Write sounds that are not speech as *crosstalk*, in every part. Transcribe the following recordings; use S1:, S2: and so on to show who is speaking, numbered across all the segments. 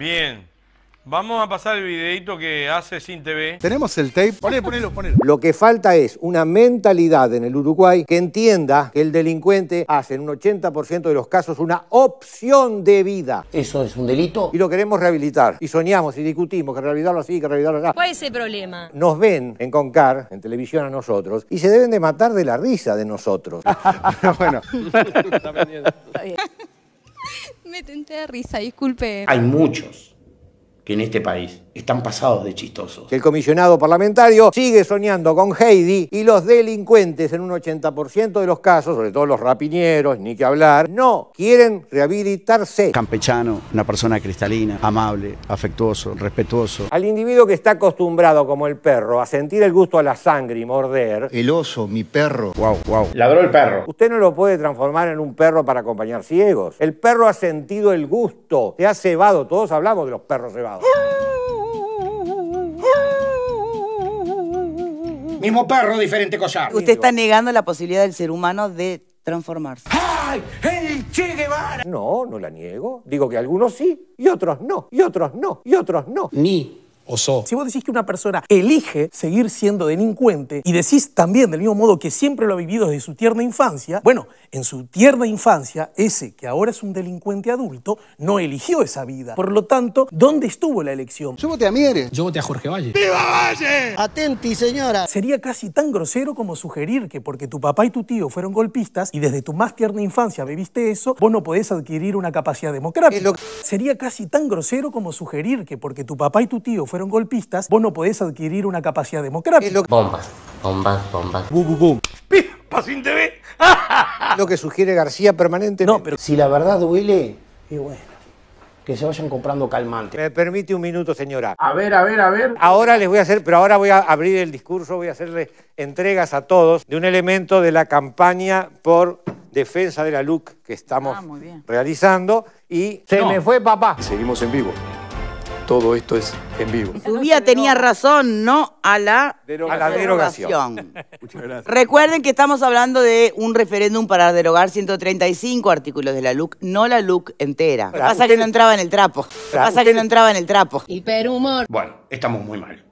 S1: Bien. Vamos a pasar el videito que hace Sin TV. Tenemos
S2: el tape. Ponelo, ponelo, ponelo. Lo que falta es una mentalidad en el Uruguay que entienda que el delincuente hace en un 80% de los casos una opción de vida. Eso es un delito. Y lo queremos rehabilitar. Y soñamos y discutimos que rehabilitarlo así, que rehabilitarlo acá. ¿Cuál es el problema? Nos ven en Concar, en televisión a nosotros, y se deben de matar de la risa de nosotros. *laughs* bueno. *laughs*
S1: *laughs* Me tenté de risa, disculpe. Hay muchos
S2: que en este país están pasados de chistosos. El comisionado parlamentario sigue soñando con Heidi y los delincuentes en un 80% de los casos, sobre todo los rapiñeros, ni que hablar, no quieren rehabilitarse. Campechano, una persona cristalina, amable, afectuoso, respetuoso. Al individuo que está acostumbrado como el perro a sentir el gusto a la sangre y morder. El oso, mi perro. Wow, wow. Ladró el perro. Usted no lo puede transformar en un perro para acompañar ciegos. El perro ha sentido el gusto, se ha cebado, todos hablamos de los perros cebados. Mismo perro, diferente collar.
S1: Usted está negando la posibilidad del ser humano de transformarse. ¡Ay!
S2: ¡El Che Guevara!
S1: No, no la niego. Digo que algunos sí, y otros no, y otros no, y otros no. Ni si vos decís que una persona elige seguir siendo delincuente y decís también del mismo modo que siempre lo ha vivido desde su tierna infancia, bueno, en su tierna infancia, ese que ahora es un delincuente adulto no eligió esa vida. Por lo tanto, ¿dónde estuvo la elección? Yo voté a Mieres. Yo voté a Jorge Valle. ¡Viva Valle! Atenti, señora. Sería casi tan grosero como sugerir que porque tu papá y tu tío fueron golpistas y desde tu más tierna infancia bebiste eso, vos no podés adquirir una capacidad democrática. Sería casi tan grosero como sugerir que porque tu papá y tu tío fueron golpistas, vos no podés adquirir una capacidad democrática. Bombas, bombas, bombas. Bum, TV. lo que sugiere García permanente No, pero... Si la verdad
S2: duele, y bueno, que se vayan comprando calmante. Me permite un minuto, señora. A ver, a ver, a ver. Ahora les voy a hacer, pero ahora voy a abrir el discurso, voy a hacerle entregas a todos de un elemento de la campaña por defensa de la LUC que estamos ah, realizando. Y se me fue papá. Seguimos en vivo todo esto es en
S1: vivo. Su tenía razón, no a la derogación. *laughs* Muchas gracias. Recuerden que estamos hablando de un referéndum para derogar 135 artículos de la LUC, no la LUC entera. Pasa que no entraba en el trapo. Pasa que no entraba en el trapo. humor. Bueno,
S2: estamos muy mal.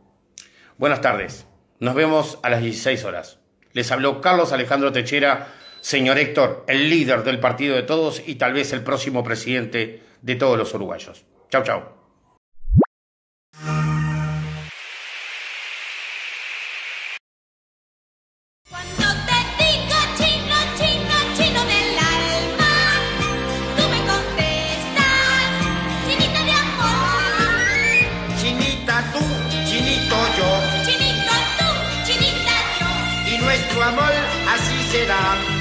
S2: Buenas tardes. Nos vemos a las 16 horas. Les habló Carlos Alejandro Techera, señor Héctor, el líder del partido de todos y tal vez el próximo presidente de todos los uruguayos. Chau, chau.
S1: Cuando te digo chino, chino, chino del alma, tú me contestas chinita de amor. Chinita
S2: tú, chinito yo. Chinito tú, chinita yo. Y nuestro amor así será.